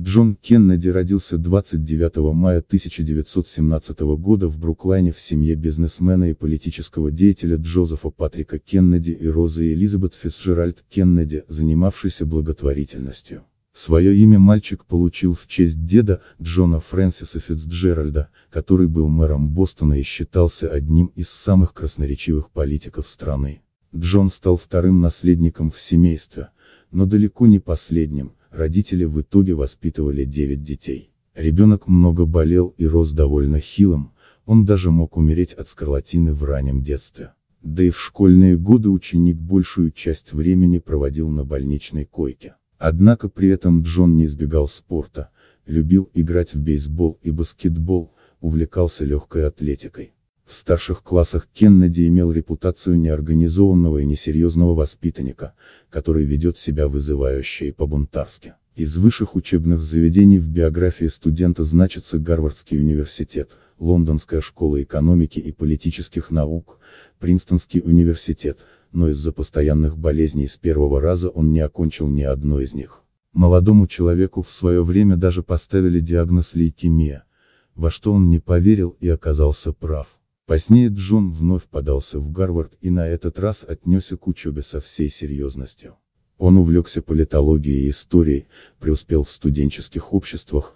Джон Кеннеди родился 29 мая 1917 года в Бруклайне в семье бизнесмена и политического деятеля Джозефа Патрика Кеннеди и Розы Элизабет Фицджеральд Кеннеди, занимавшейся благотворительностью. Свое имя мальчик получил в честь деда, Джона Фрэнсиса Фицджеральда, который был мэром Бостона и считался одним из самых красноречивых политиков страны. Джон стал вторым наследником в семействе, но далеко не последним, родители в итоге воспитывали 9 детей. Ребенок много болел и рос довольно хилым, он даже мог умереть от скарлатины в раннем детстве. Да и в школьные годы ученик большую часть времени проводил на больничной койке. Однако при этом Джон не избегал спорта, любил играть в бейсбол и баскетбол, увлекался легкой атлетикой. В старших классах Кеннеди имел репутацию неорганизованного и несерьезного воспитанника, который ведет себя вызывающе и по-бунтарски. Из высших учебных заведений в биографии студента значится Гарвардский университет, Лондонская школа экономики и политических наук, Принстонский университет, но из-за постоянных болезней с первого раза он не окончил ни одной из них. Молодому человеку в свое время даже поставили диагноз лейкемия, во что он не поверил и оказался прав. Позднее Джон вновь подался в Гарвард и на этот раз отнесся к учебе со всей серьезностью. Он увлекся политологией и историей, преуспел в студенческих обществах,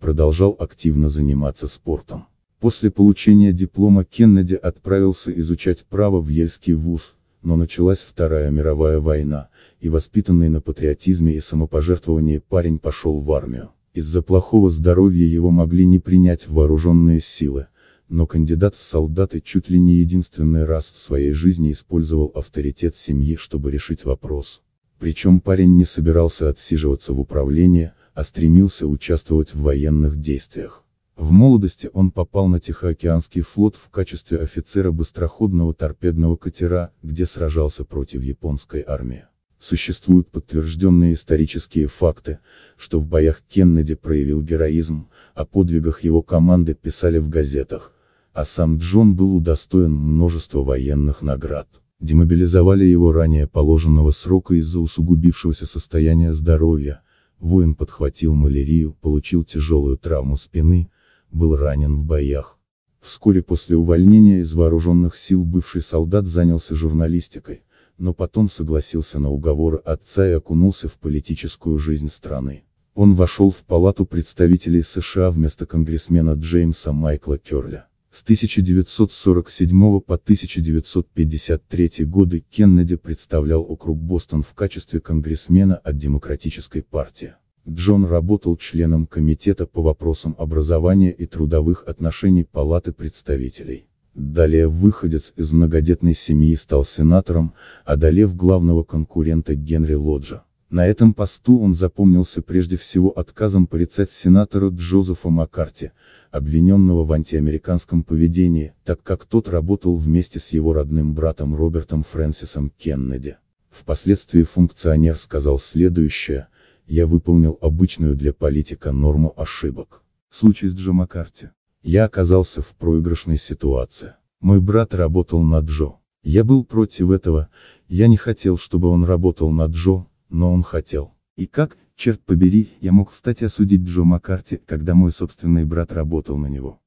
продолжал активно заниматься спортом. После получения диплома Кеннеди отправился изучать право в Ельский вуз, но началась Вторая мировая война, и воспитанный на патриотизме и самопожертвовании парень пошел в армию. Из-за плохого здоровья его могли не принять в вооруженные силы, но кандидат в солдаты чуть ли не единственный раз в своей жизни использовал авторитет семьи, чтобы решить вопрос. Причем парень не собирался отсиживаться в управлении, а стремился участвовать в военных действиях. В молодости он попал на Тихоокеанский флот в качестве офицера быстроходного торпедного катера, где сражался против японской армии. Существуют подтвержденные исторические факты, что в боях Кеннеди проявил героизм, о подвигах его команды писали в газетах, а сам Джон был удостоен множества военных наград. Демобилизовали его ранее положенного срока из-за усугубившегося состояния здоровья, воин подхватил малярию, получил тяжелую травму спины, был ранен в боях. Вскоре после увольнения из вооруженных сил бывший солдат занялся журналистикой, но потом согласился на уговоры отца и окунулся в политическую жизнь страны. Он вошел в палату представителей США вместо конгрессмена Джеймса Майкла Керля. С 1947 по 1953 годы Кеннеди представлял округ Бостон в качестве конгрессмена от Демократической партии. Джон работал членом Комитета по вопросам образования и трудовых отношений Палаты представителей. Далее выходец из многодетной семьи стал сенатором, одолев главного конкурента Генри Лоджа. На этом посту он запомнился прежде всего отказом порицать сенатора Джозефа Маккарти, обвиненного в антиамериканском поведении, так как тот работал вместе с его родным братом Робертом Фрэнсисом Кеннеди. Впоследствии функционер сказал следующее, я выполнил обычную для политика норму ошибок. Случай с Джо Маккарти. Я оказался в проигрышной ситуации. Мой брат работал на Джо. Я был против этого, я не хотел, чтобы он работал на Джо, но он хотел. И как, черт побери, я мог встать и осудить Джо Маккарти, когда мой собственный брат работал на него.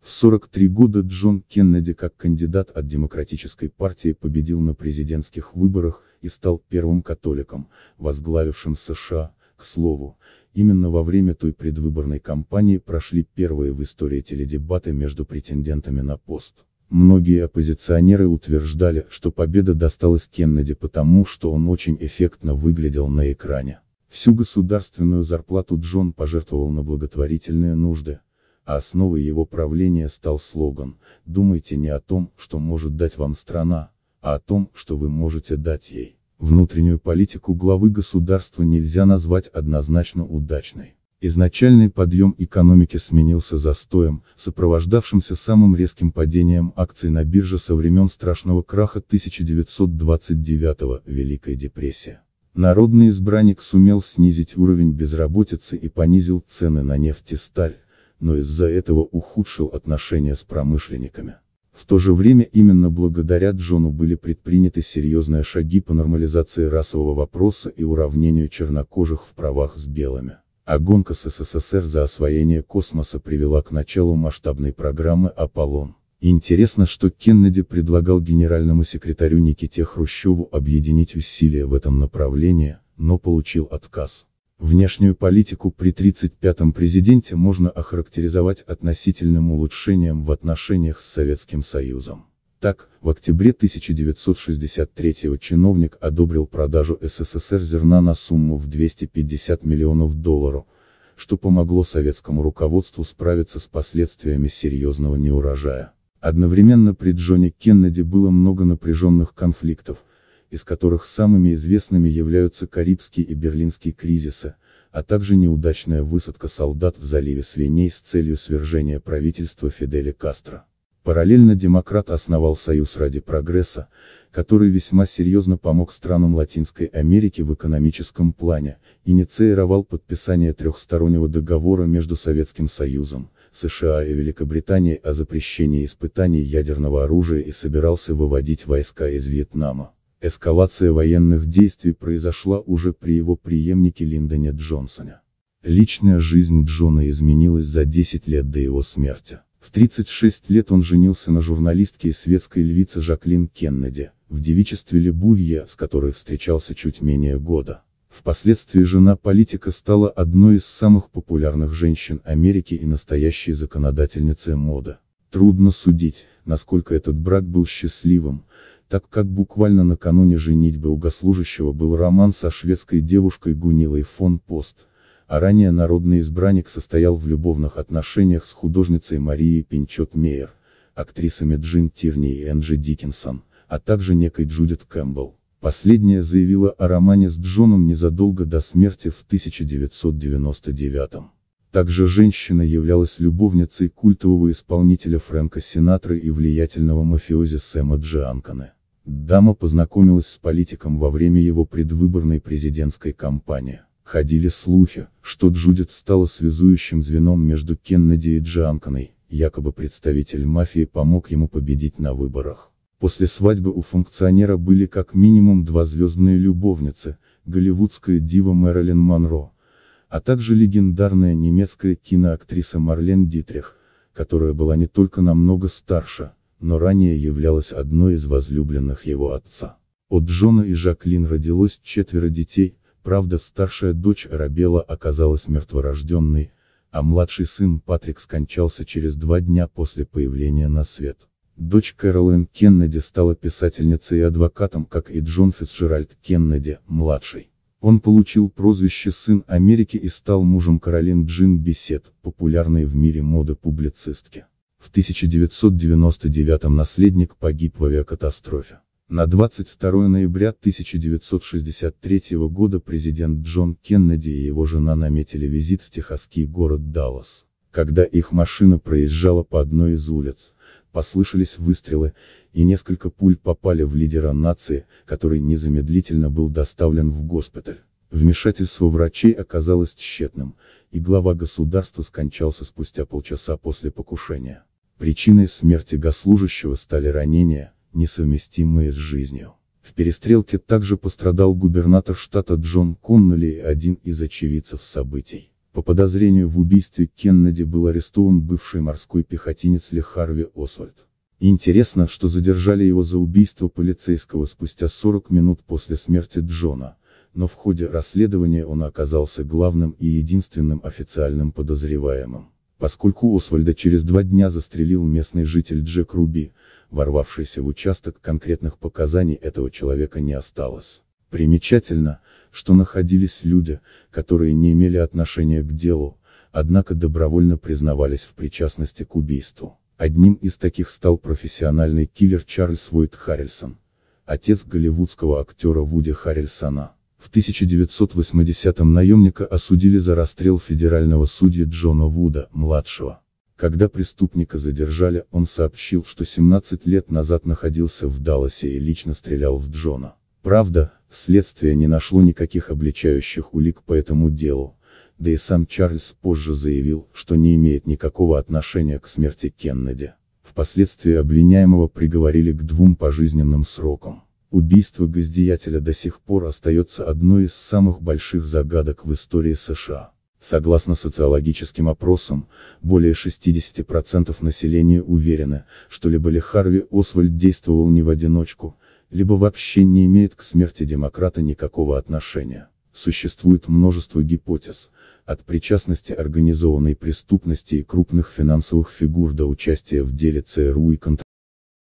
В 43 года Джон Кеннеди как кандидат от Демократической партии победил на президентских выборах и стал первым католиком, возглавившим США, к слову, именно во время той предвыборной кампании прошли первые в истории теледебаты между претендентами на пост. Многие оппозиционеры утверждали, что победа досталась Кеннеди потому, что он очень эффектно выглядел на экране. Всю государственную зарплату Джон пожертвовал на благотворительные нужды, а основой его правления стал слоган «Думайте не о том, что может дать вам страна, а о том, что вы можете дать ей». Внутреннюю политику главы государства нельзя назвать однозначно удачной. Изначальный подъем экономики сменился застоем, сопровождавшимся самым резким падением акций на бирже со времен страшного краха 1929-го, Великой депрессии. Народный избранник сумел снизить уровень безработицы и понизил цены на нефть и сталь, но из-за этого ухудшил отношения с промышленниками. В то же время именно благодаря Джону были предприняты серьезные шаги по нормализации расового вопроса и уравнению чернокожих в правах с белыми а гонка с СССР за освоение космоса привела к началу масштабной программы «Аполлон». Интересно, что Кеннеди предлагал генеральному секретарю Никите Хрущеву объединить усилия в этом направлении, но получил отказ. Внешнюю политику при 35-м президенте можно охарактеризовать относительным улучшением в отношениях с Советским Союзом. Так, в октябре 1963 чиновник одобрил продажу СССР зерна на сумму в 250 миллионов долларов, что помогло советскому руководству справиться с последствиями серьезного неурожая. Одновременно при Джоне Кеннеди было много напряженных конфликтов, из которых самыми известными являются Карибский и Берлинский кризисы, а также неудачная высадка солдат в заливе свиней с целью свержения правительства Фиделя Кастро. Параллельно демократ основал Союз ради прогресса, который весьма серьезно помог странам Латинской Америки в экономическом плане, инициировал подписание трехстороннего договора между Советским Союзом, США и Великобританией о запрещении испытаний ядерного оружия и собирался выводить войска из Вьетнама. Эскалация военных действий произошла уже при его преемнике Линдоне Джонсоне. Личная жизнь Джона изменилась за 10 лет до его смерти. В 36 лет он женился на журналистке и светской львице Жаклин Кеннеди, в девичестве Лебувье, с которой встречался чуть менее года. Впоследствии жена политика стала одной из самых популярных женщин Америки и настоящей законодательницей моды. Трудно судить, насколько этот брак был счастливым, так как буквально накануне женитьбы у госслужащего был роман со шведской девушкой Гунилой фон Пост, а ранее народный избранник состоял в любовных отношениях с художницей Марией Пинчот-Мейер, актрисами Джин Тирни и Энджи Диккенсон, а также некой Джудит Кэмпбелл. Последняя заявила о романе с Джоном незадолго до смерти в 1999 Также женщина являлась любовницей культового исполнителя Фрэнка Синатры и влиятельного мафиози Сэма Джианконе. Дама познакомилась с политиком во время его предвыборной президентской кампании. Ходили слухи, что Джудит стала связующим звеном между Кеннеди и Джанканой, якобы представитель мафии помог ему победить на выборах. После свадьбы у функционера были как минимум два звездные любовницы, голливудская дива Мэрилин Монро, а также легендарная немецкая киноактриса Марлен Дитрих, которая была не только намного старше, но ранее являлась одной из возлюбленных его отца. От Джона и Жаклин родилось четверо детей, Правда, старшая дочь Арабела оказалась мертворожденной, а младший сын Патрик скончался через два дня после появления на свет. Дочь Кэролин Кеннеди стала писательницей и адвокатом, как и Джон Фицджеральд Кеннеди, младший. Он получил прозвище «Сын Америки» и стал мужем Каролин Джин Бесет, популярной в мире моды публицистки. В 1999 наследник погиб в авиакатастрофе. На 22 ноября 1963 года президент Джон Кеннеди и его жена наметили визит в техасский город Даллас. Когда их машина проезжала по одной из улиц, послышались выстрелы, и несколько пуль попали в лидера нации, который незамедлительно был доставлен в госпиталь. Вмешательство врачей оказалось тщетным, и глава государства скончался спустя полчаса после покушения. Причиной смерти госслужащего стали ранения, несовместимые с жизнью. В перестрелке также пострадал губернатор штата Джон Конноли, один из очевидцев событий. По подозрению в убийстве Кеннеди был арестован бывший морской пехотинец Ли Харви Освальд. Интересно, что задержали его за убийство полицейского спустя 40 минут после смерти Джона, но в ходе расследования он оказался главным и единственным официальным подозреваемым. Поскольку Освальда через два дня застрелил местный житель Джек Руби, ворвавшийся в участок конкретных показаний этого человека не осталось. Примечательно, что находились люди, которые не имели отношения к делу, однако добровольно признавались в причастности к убийству. Одним из таких стал профессиональный киллер Чарльз Уайт Харрельсон, отец голливудского актера Вуди Харрельсона. В 1980-м наемника осудили за расстрел федерального судьи Джона Вуда, младшего. Когда преступника задержали, он сообщил, что 17 лет назад находился в Далласе и лично стрелял в Джона. Правда, следствие не нашло никаких обличающих улик по этому делу, да и сам Чарльз позже заявил, что не имеет никакого отношения к смерти Кеннеди. Впоследствии обвиняемого приговорили к двум пожизненным срокам. Убийство Газдиятеля до сих пор остается одной из самых больших загадок в истории США. Согласно социологическим опросам, более 60% населения уверены, что либо Ли Харви Освальд действовал не в одиночку, либо вообще не имеет к смерти демократа никакого отношения. Существует множество гипотез, от причастности организованной преступности и крупных финансовых фигур до участия в деле ЦРУ и контрабанды.